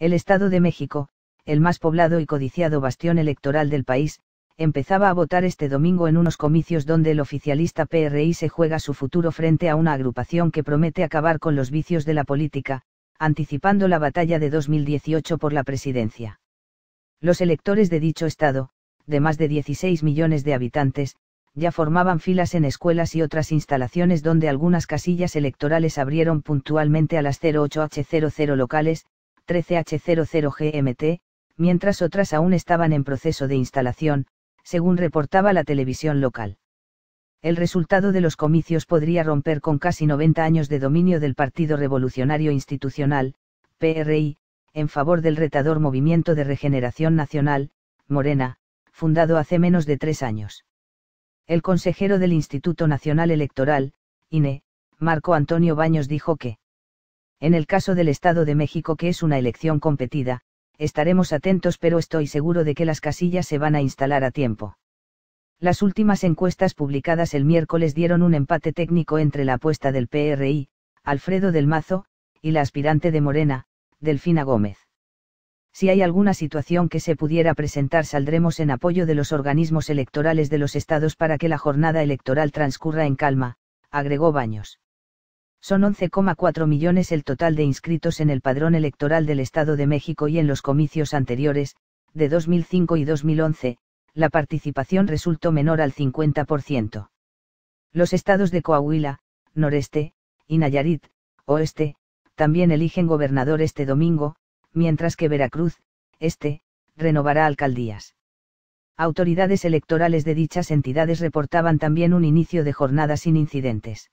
El Estado de México, el más poblado y codiciado bastión electoral del país, empezaba a votar este domingo en unos comicios donde el oficialista PRI se juega su futuro frente a una agrupación que promete acabar con los vicios de la política, anticipando la batalla de 2018 por la presidencia. Los electores de dicho estado, de más de 16 millones de habitantes, ya formaban filas en escuelas y otras instalaciones donde algunas casillas electorales abrieron puntualmente a las 08H00 locales, 13H00GMT, mientras otras aún estaban en proceso de instalación, según reportaba la televisión local. El resultado de los comicios podría romper con casi 90 años de dominio del Partido Revolucionario Institucional, PRI, en favor del retador Movimiento de Regeneración Nacional, Morena, fundado hace menos de tres años. El consejero del Instituto Nacional Electoral, INE, Marco Antonio Baños dijo que en el caso del Estado de México, que es una elección competida, estaremos atentos, pero estoy seguro de que las casillas se van a instalar a tiempo. Las últimas encuestas publicadas el miércoles dieron un empate técnico entre la apuesta del PRI, Alfredo del Mazo, y la aspirante de Morena, Delfina Gómez. Si hay alguna situación que se pudiera presentar, saldremos en apoyo de los organismos electorales de los estados para que la jornada electoral transcurra en calma, agregó Baños. Son 11,4 millones el total de inscritos en el padrón electoral del Estado de México y en los comicios anteriores, de 2005 y 2011, la participación resultó menor al 50%. Los estados de Coahuila, Noreste, y Nayarit, Oeste, también eligen gobernador este domingo, mientras que Veracruz, Este, renovará alcaldías. Autoridades electorales de dichas entidades reportaban también un inicio de jornada sin incidentes.